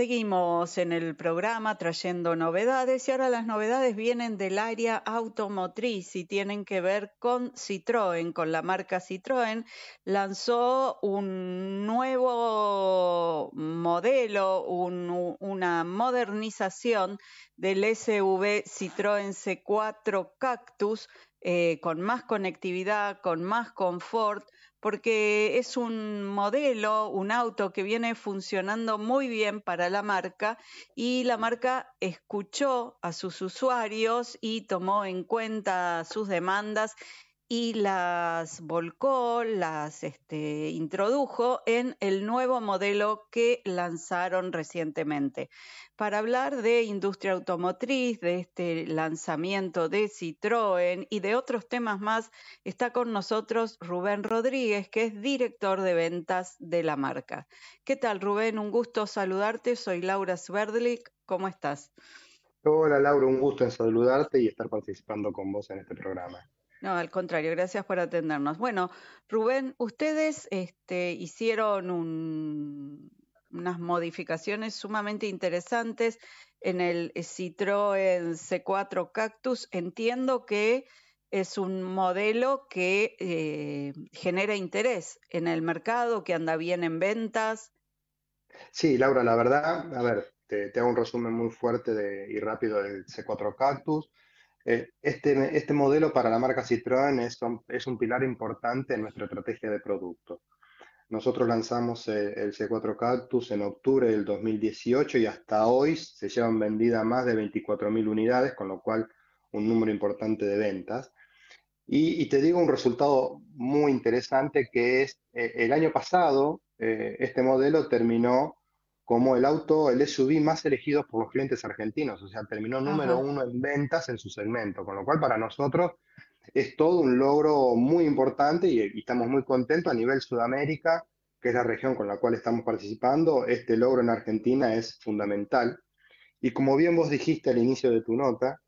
Seguimos en el programa trayendo novedades y ahora las novedades vienen del área automotriz y tienen que ver con Citroën, con la marca Citroën. Lanzó un nuevo modelo, una modernización del SUV Citroën C4 Cactus eh, con más conectividad, con más confort, porque es un modelo, un auto que viene funcionando muy bien para la marca y la marca escuchó a sus usuarios y tomó en cuenta sus demandas y las volcó, las este, introdujo en el nuevo modelo que lanzaron recientemente. Para hablar de industria automotriz, de este lanzamiento de Citroën y de otros temas más, está con nosotros Rubén Rodríguez, que es director de ventas de la marca. ¿Qué tal, Rubén? Un gusto saludarte. Soy Laura Sverdlik. ¿Cómo estás? Hola, Laura. Un gusto en saludarte y estar participando con vos en este programa. No, al contrario, gracias por atendernos. Bueno, Rubén, ustedes este, hicieron unas modificaciones sumamente interesantes en el Citroën C4 Cactus. Entiendo que es un modelo que eh, genera interés en el mercado, que anda bien en ventas. Sí, Laura, la verdad, a ver, te, hago un resumen muy fuerte y rápido del C4 Cactus. Eh, este, este modelo para la marca Citroën es un, es un pilar importante en nuestra estrategia de producto. Nosotros lanzamos eh, el, C4 Cactus en octubre del 2018 y hasta hoy se llevan vendidas más de 24.000 unidades, con lo cual un número importante de ventas. Y, te digo un resultado muy interesante que es eh, el año pasado este modelo terminó como el auto, el SUV más elegido por los clientes argentinos. O sea, terminó número uno en ventas en su segmento, con lo cual para nosotros es todo un logro muy importante y, estamos muy contentos a nivel Sudamérica, que es la región con la cual estamos participando. Este logro en Argentina es fundamental. Y como bien vos dijiste al inicio de tu nota,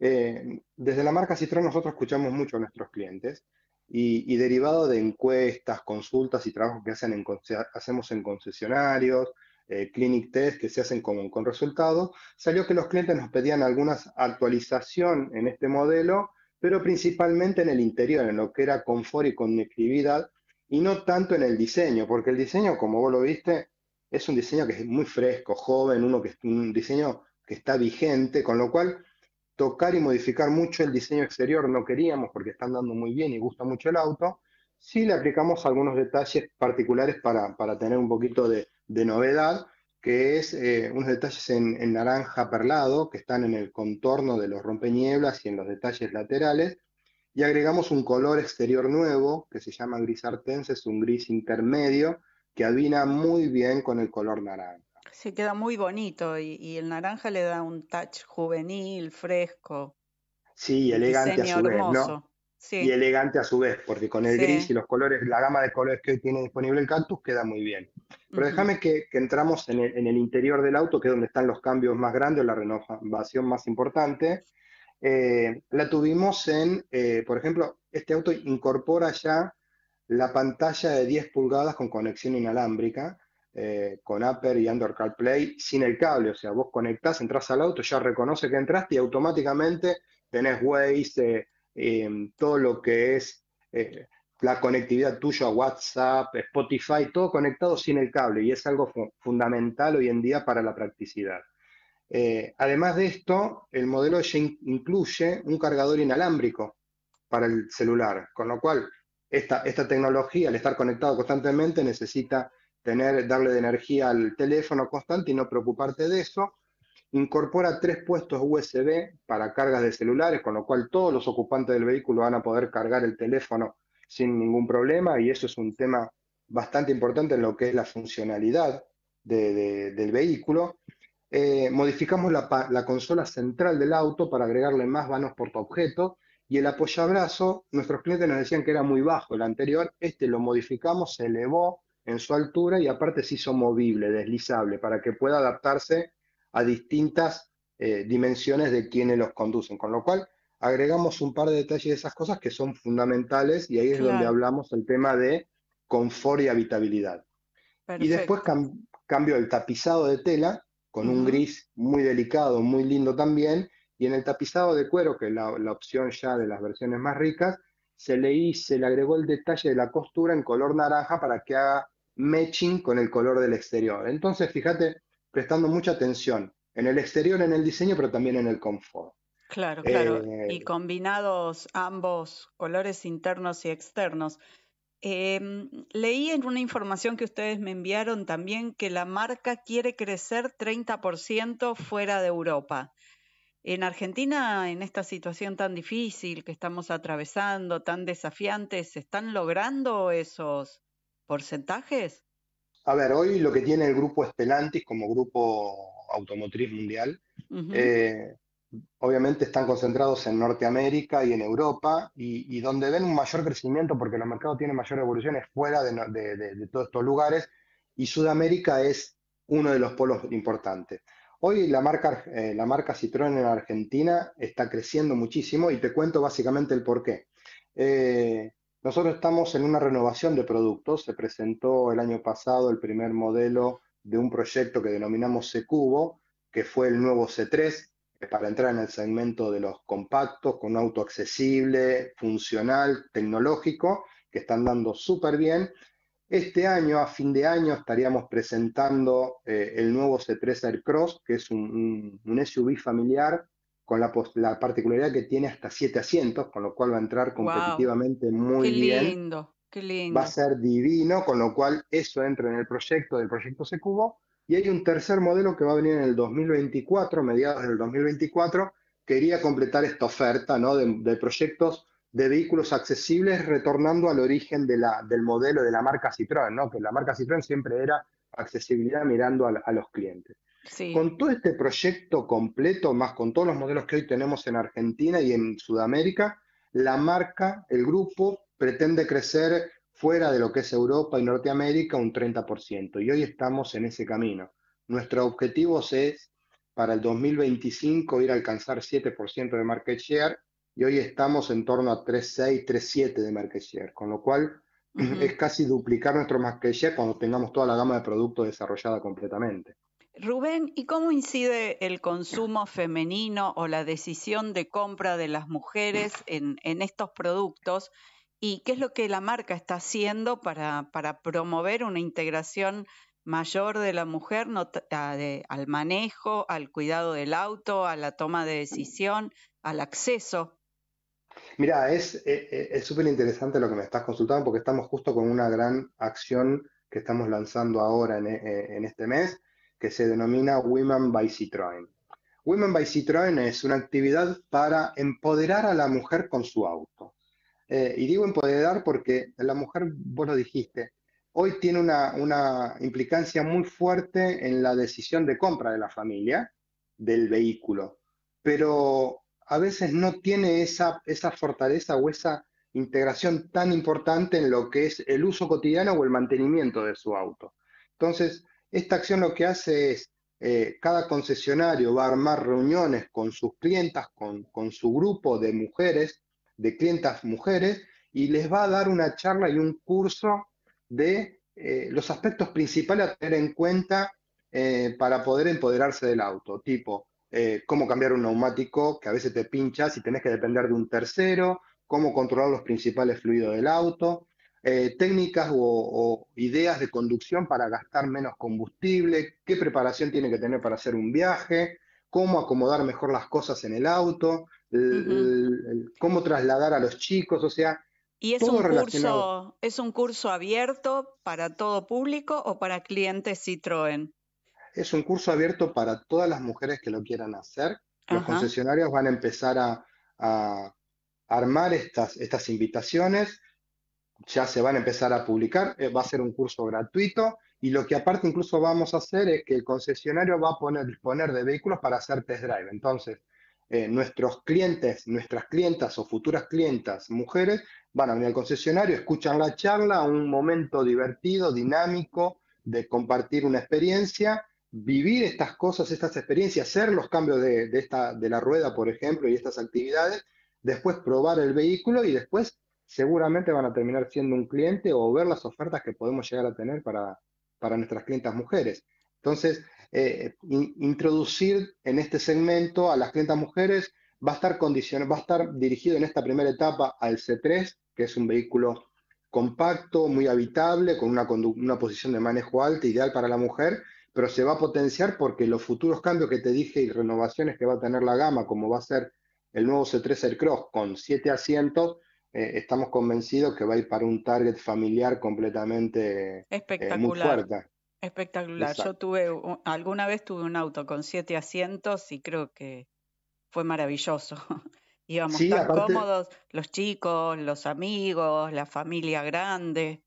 eh, desde la marca Citroën nosotros escuchamos mucho a nuestros clientes y, derivado de encuestas, consultas y trabajos que hacen hacemos en concesionarios, eh, clinic test que se hacen con, con resultados, salió que los clientes nos pedían algunas actualización en este modelo, pero principalmente en el interior, en lo que era confort y conectividad, y no tanto en el diseño, porque el diseño, como vos lo viste, es un diseño que es muy fresco, joven, uno que, un diseño que está vigente, con lo cual tocar y modificar mucho el diseño exterior no queríamos porque está andando muy bien y gusta mucho el auto, sí le aplicamos algunos detalles particulares para tener un poquito de, de novedad, que es eh, unos detalles en, naranja perlado que están en el contorno de los rompenieblas y en los detalles laterales, y agregamos un color exterior nuevo que se llama gris artense, es un gris intermedio que adivina muy bien con el color naranja. Se queda muy bonito y, el naranja le da un touch juvenil, fresco. Sí, elegante a su vez, ¿no? Y elegante a su vez, porque con el gris y los colores, la gama de colores que hoy tiene disponible el cactus queda muy bien. Pero déjame que, entramos en el, interior del auto, que es donde están los cambios más grandes, la renovación más importante. Eh, la tuvimos en, eh, por ejemplo, este auto incorpora ya la pantalla de 10 pulgadas con conexión inalámbrica, eh, con Apple y Android CarPlay, sin el cable. O sea, vos conectás, entras al auto, ya reconoce que entraste y automáticamente tenés Waze, todo lo que es la conectividad tuya a WhatsApp, Spotify, todo conectado sin el cable y es algo fundamental hoy en día para la practicidad. Eh, además de esto, el modelo ya incluye un cargador inalámbrico para el celular, con lo cual esta, esta tecnología, al estar conectado constantemente, necesita tener, darle de energía al teléfono constante y no preocuparte de eso. Incorpora tres puestos USB para cargas de celulares, con lo cual todos los ocupantes del vehículo van a poder cargar el teléfono sin ningún problema y eso es un tema bastante importante en lo que es la funcionalidad del vehículo. Eh, modificamos la, consola central del auto para agregarle más vanos por objeto, y el apoyabrazo, nuestros clientes nos decían que era muy bajo el anterior, este lo modificamos, se elevó en su altura y aparte se hizo movible, deslizable, para que pueda adaptarse a distintas eh, dimensiones de quienes los conducen, con lo cual agregamos un par de detalles de esas cosas que son fundamentales y ahí es donde hablamos el tema de confort y habitabilidad. Y después cambio el tapizado de tela con un gris muy delicado, muy lindo también, y en el tapizado de cuero, que es la, opción ya de las versiones más ricas, se le, se le agregó el detalle de la costura en color naranja para que haga matching con el color del exterior. Entonces, fíjate, prestando mucha atención en el exterior, en el diseño, pero también en el confort. Claro, claro. y eh, combinados ambos colores internos y externos. Em, leí en una información que ustedes me enviaron también que la marca quiere crecer 30% fuera de Europa. En Argentina, en esta situación tan difícil que estamos atravesando, tan desafiante, ¿se están logrando esos porcentajes? A ver, hoy lo que tiene el grupo Estelantis como grupo automotriz mundial obviamente están concentrados en Norteamérica y en Europa, y, donde ven un mayor crecimiento, porque los mercados tienen mayor evolución, es fuera de, todos estos lugares, y Sudamérica es uno de los polos importantes. Hoy la marca, eh, la marca Citroën en Argentina está creciendo muchísimo y te cuento básicamente el por qué. Eh, nosotros estamos en una renovación de productos, se presentó el año pasado el primer modelo de un proyecto que denominamos C-Cubo, que fue el nuevo C3, para entrar en el segmento de los compactos, con auto accesible, funcional, tecnológico, que están dando súper bien. Este año, a fin de año, estaríamos presentando eh, el nuevo C3 Cross, que es un, SUV familiar con la, particularidad que tiene hasta siete asientos, con lo cual va a entrar competitivamente muy qué bien. Lindo, qué lindo. Va a ser divino, con lo cual eso entra en el proyecto del proyecto C Cubo. Y hay un tercer modelo que va a venir en el 2024, mediados del 2024, que iría completar esta oferta de, proyectos de vehículos accesibles, retornando al origen de la, del modelo de la marca Citroën, ¿no? que la marca Citroën siempre era accesibilidad mirando a, los clientes. Con todo este proyecto completo, más con todos los modelos que hoy tenemos en Argentina y en Sudamérica, la marca, el grupo, pretende crecer fuera de lo que es Europa y Norteamérica un 30%. Y hoy estamos en ese camino. Nuestro objetivo es para el 2025 ir a alcanzar 7% de market share y hoy estamos en torno a 3,6, 3,7 de market share, con lo cual es casi duplicar nuestro market share cuando tengamos toda la gama de productos desarrollada completamente. Rubén, ¿y cómo incide el consumo femenino o la decisión de compra de las mujeres en estos productos y qué es lo que la marca está haciendo para, promover una integración mayor de la mujer al manejo, al cuidado del auto, a la toma de decisión, al acceso. Mira, es eh, eh, súper interesante lo que me estás consultando porque estamos justo con una gran acción que estamos lanzando ahora en, eh, en este mes, que se denomina Women by Citroën. Women by Citroën es una actividad para empoderar a la mujer con su auto. Eh, y digo empoderar porque la mujer, vos lo dijiste, hoy tiene una, una, implicancia muy fuerte en la decisión de compra de la familia, del vehículo, pero a veces no tiene esa, esa fortaleza o esa integración tan importante en lo que es el uso cotidiano o el mantenimiento de su auto. Entonces, esta acción lo que hace es, eh, cada concesionario va a armar reuniones con sus clientas, con, con su grupo de mujeres de clientas mujeres y les va a dar una charla y un curso de eh, los aspectos principales a tener en cuenta eh, para poder empoderarse del auto, tipo eh, cómo cambiar un neumático que a veces te pincha si tenés que depender de un tercero, cómo controlar los principales fluidos del auto, técnicas o, ideas de conducción para gastar menos combustible, qué preparación tiene que tener para hacer un viaje, cómo acomodar mejor las cosas en el auto, cómo trasladar a los chicos, o sea... es, un curso, es un curso abierto para todo público o para clientes Citroën? Es un curso abierto para todas las mujeres que lo quieran hacer. Los concesionarios van a empezar a, armar estas invitaciones, ya se van a empezar a publicar, eh, va a ser un curso gratuito y lo que aparte incluso vamos a hacer es que el concesionario va a poner, disponer de vehículos para hacer test drive. Entonces, eh, nuestros clientes, nuestras clientas o futuras clientas, mujeres, van a venir al concesionario, escuchan la charla, un momento divertido, dinámico, de compartir una experiencia, vivir estas cosas, estas experiencias, hacer los cambios esta, de la rueda, por ejemplo, y estas actividades, después probar el vehículo y después seguramente van a terminar siendo un cliente o ver las ofertas que podemos llegar a tener para, para nuestras clientas mujeres. Entonces, eh, introducir en este segmento a las clientas mujeres va a estar va a estar dirigido en esta primera etapa al C3, que es un vehículo compacto, muy habitable, con una, una posición de manejo alta, ideal para la mujer, pero se va a potenciar porque los futuros cambios que te dije y renovaciones que va a tener la gama, como va a ser el nuevo C3 Cross con 7 asientos, eh, estamos convencidos que va a ir para un target familiar completamente eh, Espectacular. muy fuerte. Espectacular. Yo tuve, alguna vez tuve un auto con siete asientos y creo que fue maravilloso. Íbamos tan cómodos, los chicos, los amigos, la familia grande.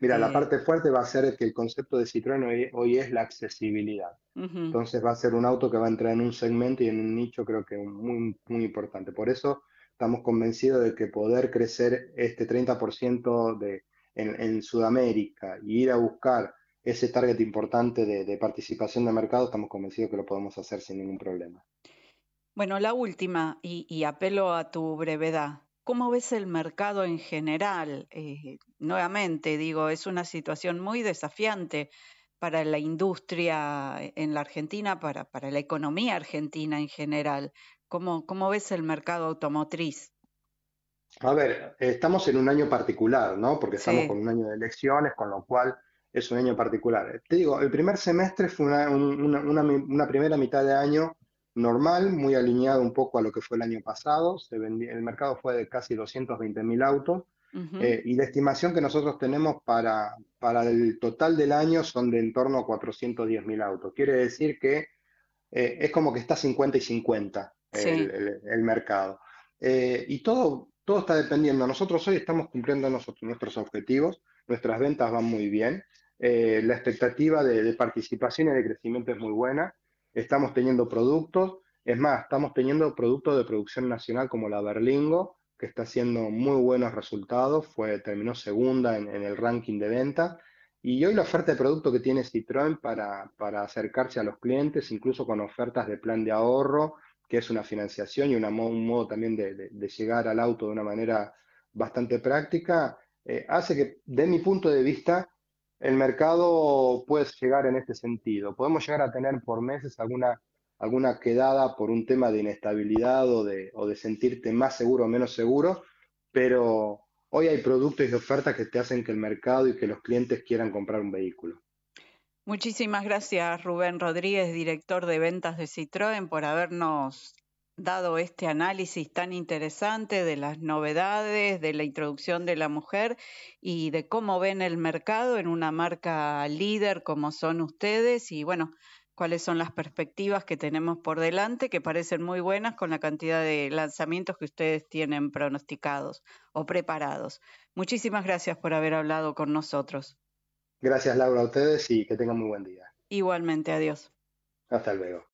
Mira, la este parte fuerte va a ser que el concepto de Citroën hoy, hoy es la accesibilidad. Entonces va a ser un auto que va a entrar en un segmento y en un nicho creo que muy, muy importante. Por eso Estamos convencidos de que poder crecer este 30% de, en, en, Sudamérica y ir a buscar ese target importante de, participación de mercado, estamos convencidos que lo podemos hacer sin ningún problema. Bueno, la última, y, apelo a tu brevedad. ¿Cómo ves el mercado en general? Eh, nuevamente, digo, es una situación muy desafiante para la industria en la Argentina, para, para la economía argentina en general. ¿Cómo, ves el mercado automotriz? A ver, estamos en un año particular, ¿no? Porque estamos con un año de elecciones, con lo cual es un año particular. Te digo, el primer semestre fue una, primera mitad de año normal, muy alineado un poco a lo que fue el año pasado. el mercado fue de casi 220.000 autos eh, y la estimación que nosotros tenemos para, el total del año son de en torno a 410 autos. Quiere decir que eh, es como que está 50 y 50 el, mercado. Eh, y todo, todo está dependiendo. Nosotros hoy estamos cumpliendo nuestros objetivos, nuestras ventas van muy bien, eh, la expectativa de, participación y de crecimiento es muy buena, estamos teniendo productos, es más, estamos teniendo productos de producción nacional como la Berlingo, que está haciendo muy buenos resultados, fue, terminó segunda en, el ranking de venta. Y hoy la oferta de producto que tiene Citroën para, para acercarse a los clientes, incluso con ofertas de plan de ahorro, que es una financiación y un modo también de, llegar al auto de una manera bastante práctica, eh, hace que, de mi punto de vista, el mercado puede llegar en este sentido. Podemos llegar a tener por meses alguna, alguna quedada por un tema de inestabilidad o o de sentirte más seguro o menos seguro, pero hoy hay productos y ofertas que te hacen que el mercado y que los clientes quieran comprar un vehículo. Muchísimas gracias Rubén Rodríguez, director de ventas de Citroën, por habernos dado este análisis tan interesante de las novedades, de la introducción de la mujer y de cómo ven el mercado en una marca líder como son ustedes y bueno, cuáles son las perspectivas que tenemos por delante, que parecen muy buenas con la cantidad de lanzamientos que ustedes tienen pronosticados o preparados. Muchísimas gracias por haber hablado con nosotros. Gracias Laura a ustedes y que tengan muy buen día. Igualmente, adiós. Hasta luego.